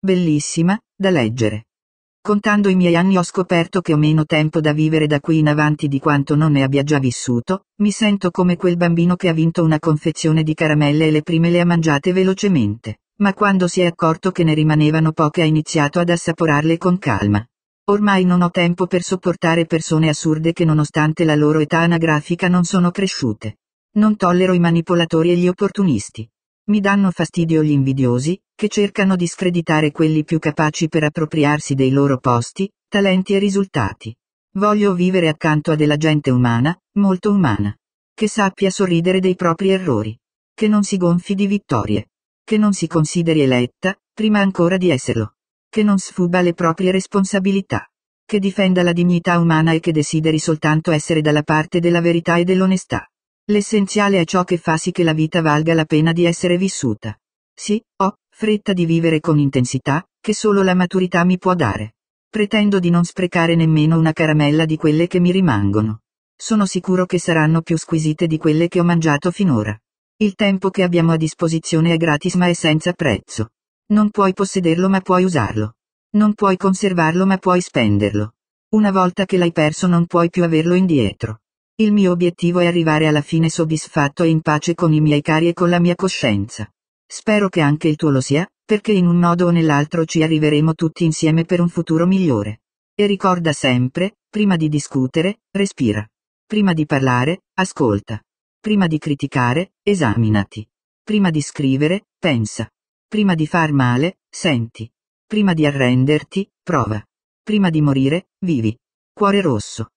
bellissima, da leggere. Contando i miei anni ho scoperto che ho meno tempo da vivere da qui in avanti di quanto non ne abbia già vissuto, mi sento come quel bambino che ha vinto una confezione di caramelle e le prime le ha mangiate velocemente, ma quando si è accorto che ne rimanevano poche ha iniziato ad assaporarle con calma. Ormai non ho tempo per sopportare persone assurde che nonostante la loro età anagrafica non sono cresciute. Non tollero i manipolatori e gli opportunisti. Mi danno fastidio gli invidiosi, che cercano di screditare quelli più capaci per appropriarsi dei loro posti, talenti e risultati. Voglio vivere accanto a della gente umana, molto umana, che sappia sorridere dei propri errori, che non si gonfi di vittorie, che non si consideri eletta, prima ancora di esserlo, che non sfuba le proprie responsabilità, che difenda la dignità umana e che desideri soltanto essere dalla parte della verità e dell'onestà. L'essenziale è ciò che fa sì che la vita valga la pena di essere vissuta. Sì, ho fretta di vivere con intensità, che solo la maturità mi può dare. Pretendo di non sprecare nemmeno una caramella di quelle che mi rimangono. Sono sicuro che saranno più squisite di quelle che ho mangiato finora. Il tempo che abbiamo a disposizione è gratis ma è senza prezzo. Non puoi possederlo ma puoi usarlo. Non puoi conservarlo ma puoi spenderlo. Una volta che l'hai perso non puoi più averlo indietro. Il mio obiettivo è arrivare alla fine soddisfatto e in pace con i miei cari e con la mia coscienza. Spero che anche il tuo lo sia, perché in un modo o nell'altro ci arriveremo tutti insieme per un futuro migliore. E ricorda sempre, prima di discutere, respira. Prima di parlare, ascolta. Prima di criticare, esaminati. Prima di scrivere, pensa. Prima di far male, senti. Prima di arrenderti, prova. Prima di morire, vivi. Cuore rosso.